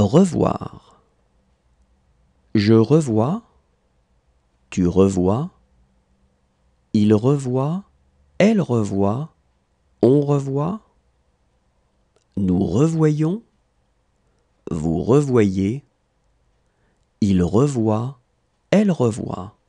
Revoir. Je revois. Tu revois. Il revoit. Elle revoit. On revoit. Nous revoyons. Vous revoyez. Il revoit. Elle revoit.